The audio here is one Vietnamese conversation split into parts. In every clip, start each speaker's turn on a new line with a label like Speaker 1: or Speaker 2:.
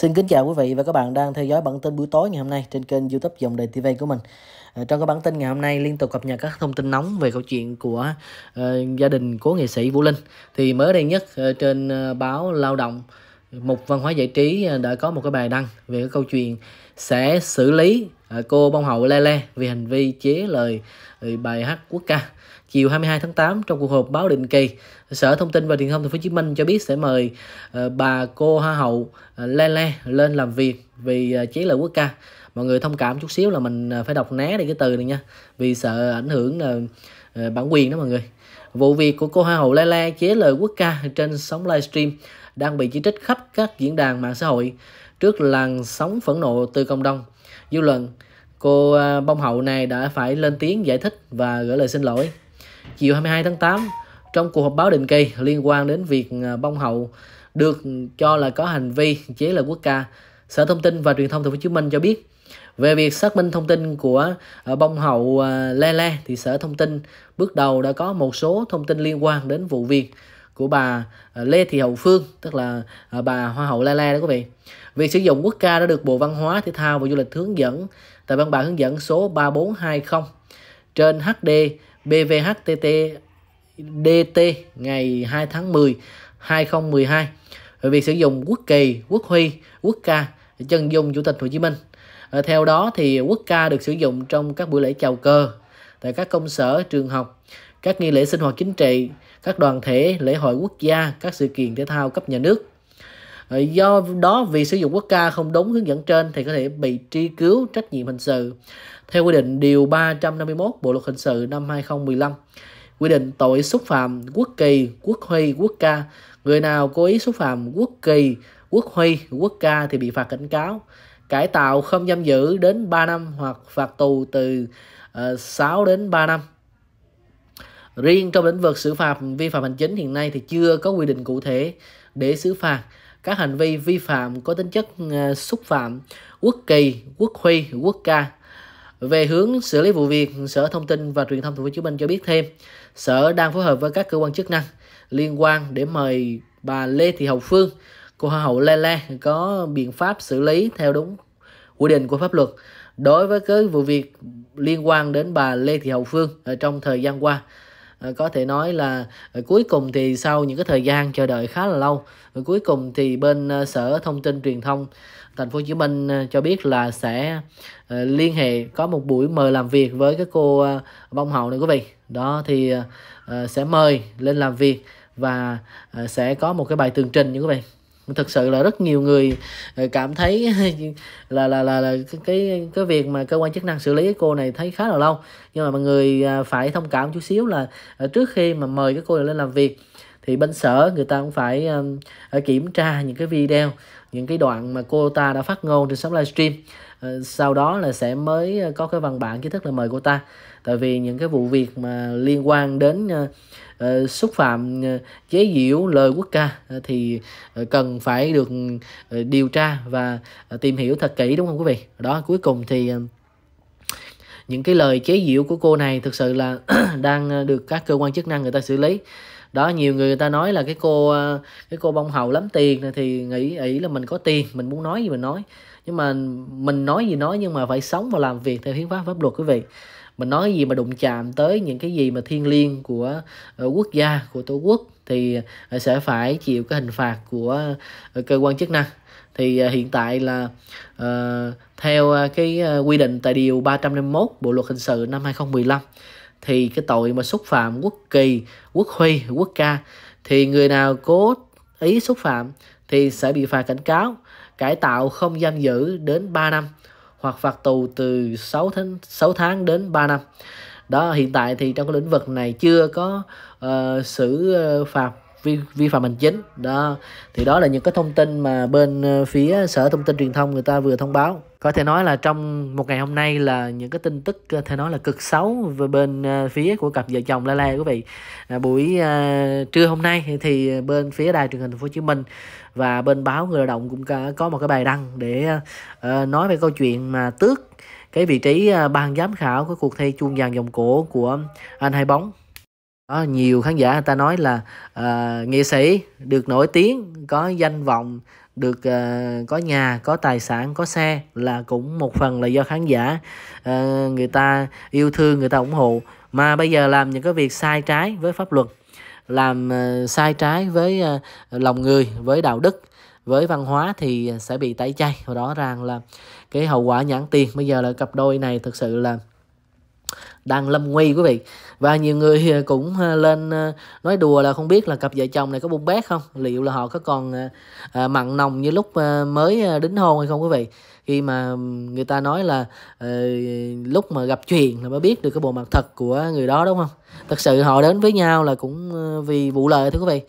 Speaker 1: Xin kính chào quý vị và các bạn đang theo dõi bản tin buổi tối ngày hôm nay trên kênh youtube Dòng Đời TV của mình. À, trong cái bản tin ngày hôm nay liên tục cập nhật các thông tin nóng về câu chuyện của uh, gia đình của nghệ sĩ Vũ Linh. Thì mới đây nhất uh, trên uh, báo Lao động, Mục Văn hóa Giải trí đã có một cái bài đăng về cái câu chuyện sẽ xử lý Ờ, cô bông hậu Lele vì hành vi chế lời ừ, bài hát quốc ca. Chiều 22 tháng 8 trong cuộc họp báo định kỳ, Sở Thông tin và Truyền thông Thành phố Hồ Chí Minh cho biết sẽ mời ờ, bà cô hoa hậu Lele ờ, lên làm việc vì chế lời quốc ca. Mọi người thông cảm chút xíu là mình phải đọc né đi cái từ này nha, vì sợ ảnh hưởng bản quyền đó mọi người. Vụ việc của cô hoa hậu Lele chế lời quốc ca trên sóng livestream đang bị chỉ trích khắp các diễn đàn mạng xã hội trước làn sóng phẫn nộ từ cộng đồng dư lần cô à, bông hậu này đã phải lên tiếng giải thích và gửi lời xin lỗi. Chiều 22 tháng 8, trong cuộc họp báo định kỳ liên quan đến việc à, bông hậu được cho là có hành vi chế là quốc ca, Sở Thông tin và Truyền thông tp hcm cho biết về việc xác minh thông tin của à, bông hậu Lele thì Sở Thông tin bước đầu đã có một số thông tin liên quan đến vụ việc của bà ờ, Lê Thị Hậu Phương tức là ờ, bà Hoa hậu La La đó quý vị. Việc sử dụng quốc ca đã được Bộ Văn hóa Thể thao và Du lịch hướng dẫn tại văn bản hướng dẫn số 3420 trên HD BVHTT DT ngày 2 tháng 10 2012 về việc sử dụng quốc kỳ, quốc huy, quốc ca chân dung Chủ tịch Hồ Chí Minh. Ờ, theo đó thì quốc ca được sử dụng trong các buổi lễ chào cờ tại các công sở, trường học các nghi lễ sinh hoạt chính trị, các đoàn thể, lễ hội quốc gia, các sự kiện thể thao cấp nhà nước. Ờ, do đó vì sử dụng quốc ca không đúng hướng dẫn trên thì có thể bị truy cứu trách nhiệm hình sự. Theo quy định điều 351 Bộ luật hình sự năm 2015 quy định tội xúc phạm quốc kỳ, quốc huy, quốc ca. Người nào cố ý xúc phạm quốc kỳ, quốc huy, quốc ca thì bị phạt cảnh cáo, cải tạo không giam giữ đến 3 năm hoặc phạt tù từ ờ, uh, 6 đến 3 năm. Riêng trong lĩnh vực xử phạt vi phạm hành chính hiện nay thì chưa có quy định cụ thể để xử phạt các hành vi vi phạm có tính chất ờ, xúc phạm quốc kỳ, quốc huy, quốc ca. Về hướng xử lý vụ việc, Sở Thông tin và Truyền thông Thành phố Hồ Chí Minh cho biết thêm, Sở đang phối hợp với các cơ quan chức năng liên quan để mời bà Lê Thị Hồng Phương, cô hoa hậu Le Le có biện pháp xử lý theo đúng quy định của pháp luật đối với cái vụ việc liên quan đến bà Lê Thị hậu Phương ở ờ, trong thời gian qua. Ờ, có thể nói là ờ, cuối cùng thì sau những cái thời gian chờ đợi khá là lâu ờ, cuối cùng thì bên sở thông tin truyền thông thành phố Hồ Chí Minh cho biết là sẽ liên hệ có một buổi mời làm việc với cái cô bông hậu này quý vị đó thì sẽ mời lên làm việc và sẽ có một cái bài tường trình như quý vị thực sự là rất nhiều người ờ, cảm thấy là là là, là cái cái việc mà cơ quan chức năng xử lý cái cô này thấy khá là lâu nhưng mà mọi người à, phải thông cảm chút xíu là ờ, trước khi mà mời cái cô này lên làm việc thì bên sở người ta cũng phải um, kiểm tra những cái video những cái đoạn mà cô ta đã phát ngôn trên sóng livestream ờ, sau đó là sẽ mới ờ, có cái văn bản chính thức là mời cô ta tại vì những cái vụ việc mà liên quan đến uh, xúc phạm chế giễu lời quốc ca thì cần phải được ừ, điều tra và tìm hiểu thật kỹ đúng không quý vị đó cuối cùng thì uh, những cái lời chế giễu của cô này thực sự là đang ờ, được các cơ quan chức năng người ta xử lý đó nhiều người người ta nói là cái cô ờ, cái cô bông hầu lắm tiền thì nghĩ ý là mình có tiền mình muốn nói gì mình nói nhưng mà mình nói gì nói nhưng mà phải sống và làm việc theo hiến pháp pháp luật quý vị mình nói gì mà đụng chạm tới những cái gì mà thiêng liêng của ờ, quốc gia của tổ quốc thì ờ, sẽ phải chịu cái hình phạt của ờ, cơ quan chức năng thì hiện tại là uh, theo cái quy định tại điều 351 Bộ luật hình sự năm 2015 thì cái tội mà xúc phạm quốc kỳ, quốc huy, quốc ca thì người nào cố ý xúc phạm thì sẽ bị phạt cảnh cáo, cải tạo không giam giữ đến 3 năm hoặc phạt tù từ 6 tháng 6 tháng đến 3 năm. Đó hiện tại thì trong cái lĩnh vực này chưa có uh, xử ờ, phạt vi, vi phạm hành chính đó thì đó là những cái thông tin mà bên ờ, phía sở thông tin truyền thông người ta vừa thông báo có thể nói là trong một ngày hôm nay là những cái tin tức ờ, có thể nói là cực xấu về bên ờ, phía của cặp vợ chồng la la quý vị à, buổi à, trưa hôm nay thì bên phía đài truyền hình thành phố hồ chí minh và bên báo người lao động cũng có một cái bài đăng để à, nói về câu chuyện mà tước cái vị trí ban giám khảo của cuộc thi chuông vàng dòng cổ của anh hai bóng đó, nhiều khán giả người ta nói là uh, nghệ sĩ được nổi tiếng có danh vọng được uh, có nhà có tài sản có xe là cũng một phần là do khán giả uh, người ta yêu thương người ta ủng hộ mà bây giờ làm những cái việc sai trái với pháp luật làm uh, sai trái với uh, lòng người với đạo đức với văn hóa thì sẽ bị tẩy chay và rõ ràng là cái hậu quả nhãn tiền bây giờ là cặp đôi này thực sự là đang lâm nguy quý vị và nhiều người cũng à, lên à, nói đùa là không biết là cặp vợ chồng này có bung bét không liệu là họ có còn à, mặn nồng như lúc mới đính hôn hay không quý vị khi mà người ta nói là ờ, lúc mà gặp chuyện là mới biết được cái bộ mặt thật của người đó đúng không thật sự họ đến với nhau là cũng ờ, vì vụ lợi thưa quý vị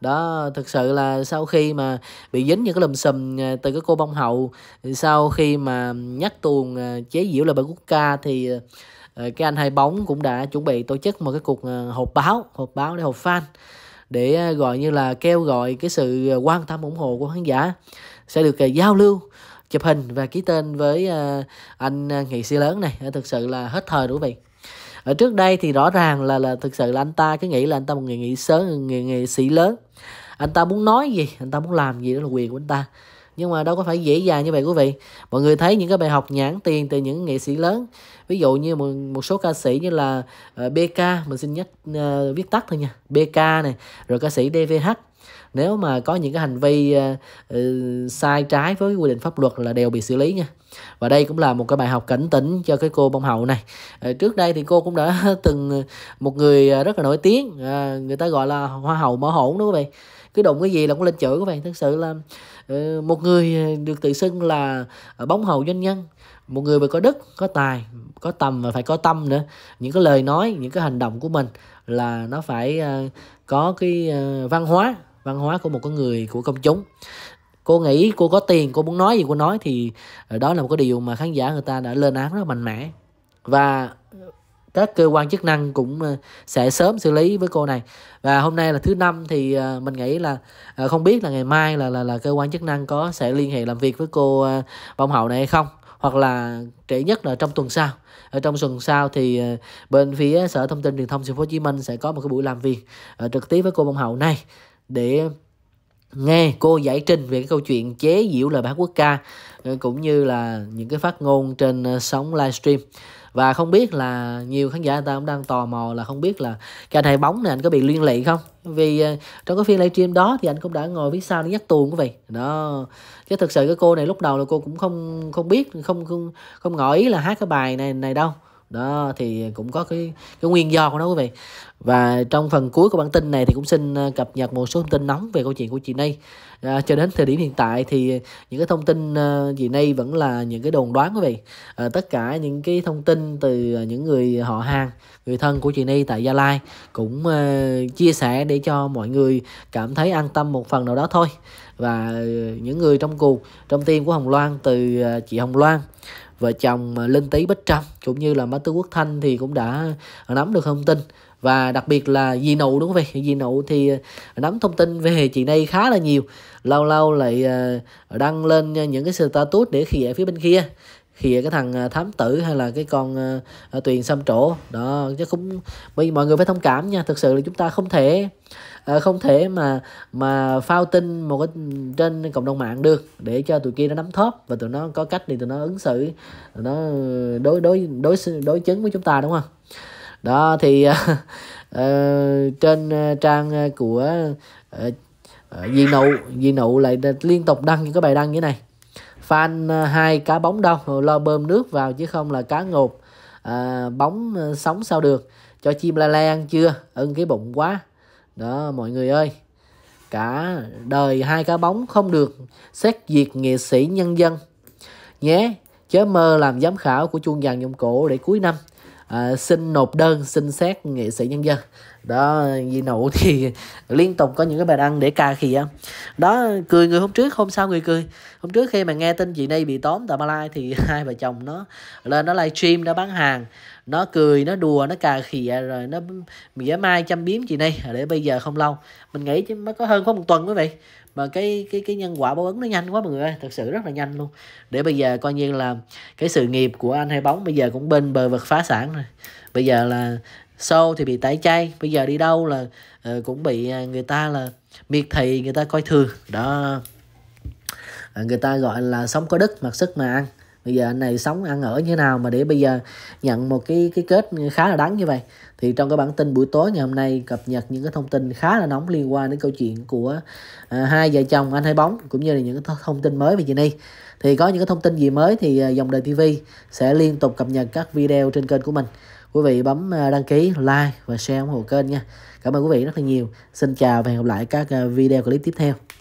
Speaker 1: đó thực sự là sau khi mà bị dính những cái lùm xùm từ cái cô bông hậu sau khi mà nhắc tuồng chế diễu là bà quốc ca thì Ờ, cái anh hai bóng cũng đã chuẩn bị tổ chức một cái cuộc ờ, hộp báo hộp báo để hộp fan để ờ, gọi như là kêu gọi cái sự quan tâm ủng hộ của khán giả sẽ được giao lưu chụp hình và ký tên với anh nghệ sĩ lớn này thực sự là hết thời đủ vị ở trước đây thì rõ ràng là là thực sự là anh ta cứ nghĩ là anh ta một người nghệ sĩ lớn người nghệ sĩ lớn anh ta muốn nói gì anh ta muốn làm gì đó là quyền của anh ta nhưng mà đâu có phải dễ dàng như vậy quý vị mọi người thấy những cái bài học nhãn tiền từ những nghệ sĩ lớn ví dụ như một, một số ca sĩ như là uh, ờ, BK mình xin nhắc uh, viết tắt thôi nha BK này rồi ca sĩ DVH nếu mà có những cái hành vi uh, uh, sai trái với quy định pháp luật là đều bị xử lý nha và đây cũng là một cái bài học cảnh tỉnh cho cái cô bông hậu này uh, trước đây thì cô cũng đã từng một người rất là nổi tiếng uh, người ta gọi là hoa hậu mở hổn đúng không vậy cứ đụng cái gì là cũng lên chửi các bạn thực sự là ờ, một người ờ, được tự xưng là ờ, bóng hầu doanh nhân một người phải có đức có tài có tầm và phải có tâm nữa những cái lời nói những cái hành động của mình là nó phải có cái văn hóa văn hóa của một cái người của công chúng cô nghĩ cô có tiền cô muốn nói gì cô nói thì đó là một cái điều mà khán giả người ta đã lên án rất mạnh mẽ và các cơ quan chức năng cũng ờ, sẽ sớm xử lý với cô này và hôm nay là thứ năm thì ờ, mình nghĩ là ờ, không biết là ngày mai là là là cơ quan chức năng có sẽ liên hệ làm việc với cô bông hậu này hay không hoặc là trễ nhất là trong tuần sau ở trong tuần sau thì bên phía sở thông tin truyền thông thành phố hồ chí minh sẽ có một cái buổi làm việc trực tiếp với cô bông hậu này để nghe cô giải trình về cái câu chuyện chế diễu lời bài quốc ca ờ, cũng như là những cái phát ngôn trên ờ, sóng livestream và không biết là nhiều khán giả ta cũng đang tò mò là không biết là cái thầy bóng này anh có bị liên lụy không vì ờ, trong cái phiên livestream đó thì anh cũng đã ngồi phía sau để nhắc tuồng quý vị đó chứ thực sự cái cô này lúc đầu là cô cũng không không biết không không không ngỏ ý là hát cái bài này này đâu đó thì cũng có cái cái nguyên do của nó quý vị và trong phần cuối của bản tin này thì cũng xin ờ, cập nhật một số thông tin nóng về câu chuyện của chị Nay à, cho đến thời điểm hiện tại thì những cái thông tin uh, chị Nay vẫn là những cái đồn đoán quý vị à, tất cả những cái thông tin từ những người họ hàng người thân của chị Nay tại Gia Lai cũng uh, chia sẻ để cho mọi người cảm thấy an tâm một phần nào đó thôi và những người trong cuộc trong tim của Hồng Loan từ chị Hồng Loan vợ chồng ờ, Linh Tý Bích Trâm cũng như là Má Tư Quốc Thanh thì cũng đã ờ, nắm được thông tin và đặc biệt là dì nụ đúng không vậy dì nụ thì ờ, nắm thông tin về chị này khá là nhiều lâu lâu lại đăng lên những cái status để khỉ phía bên kia khi cái thằng à, thám tử hay là cái con uh, tuyền xăm trổ đó chứ cũng bởi vì mọi người phải thông cảm nha thực sự là chúng ta không thể uh, không thể mà mà phao tin một cái ừ, trên cộng đồng mạng được để cho tụi kia nó nắm thóp và tụi nó có cách thì tụi nó ứng xử tụi nó ừ, đối đối đối đối chứng với chúng ta đúng không đó thì uh, uh, trên trang của uh, uh, Di Nụ Di Nụ lại liên tục đăng những cái bài đăng như thế này phan ờ, hai cá bóng đâu lo bơm nước vào chứ không là cá ngột à, bóng ờ, sống sao được cho chim la la ăn chưa ưng cái bụng quá đó mọi người ơi cả đời hai cá bóng không được xét duyệt nghệ sĩ nhân dân nhé chớ mơ làm giám khảo của chuông vàng dòng cổ để cuối năm à, xin nộp đơn xin xét nghệ sĩ nhân dân đó vì nụ thì liên tục có những cái bài đăng để ca khi đó cười người hôm trước hôm sau người cười hôm trước khi mà nghe tin chị đây bị tóm tại Malai thì hai vợ chồng nó lên nó livestream nó bán hàng nó cười nó đùa nó cà khịa rồi nó mỉa mai chăm biếm chị đây, để bây giờ không lâu mình nghĩ chứ mới có hơn có một tuần quý vị mà cái cái cái nhân quả báo ứng nó nhanh quá mọi người ơi thật sự rất là nhanh luôn để bây giờ coi như là cái sự nghiệp của anh hai bóng bây giờ cũng bên bờ vực phá sản rồi bây giờ là sâu thì bị tẩy chay bây giờ đi đâu là uh, cũng bị à, người ta là miệt thị người ta coi thường đó uh, người ta gọi là sống có đức mặc sức mà ăn bây giờ anh này sống ăn ở như nào mà để bây giờ nhận một cái cái kết khá là đắng như vậy thì trong cái bản tin buổi tối ngày hôm nay cập nhật những cái thông tin khá là nóng liên quan đến câu chuyện của à, hai vợ chồng anh hai bóng cũng như là những cái thông tin mới về chị Ni thì có những cái thông tin gì mới thì à, dòng đời TV sẽ liên tục cập nhật các video trên kênh của mình quý vị bấm ờ, đăng ký like và share ủng hộ kênh nha cảm ơn quý vị rất là nhiều xin chào và hẹn gặp lại các ờ, video clip tiếp theo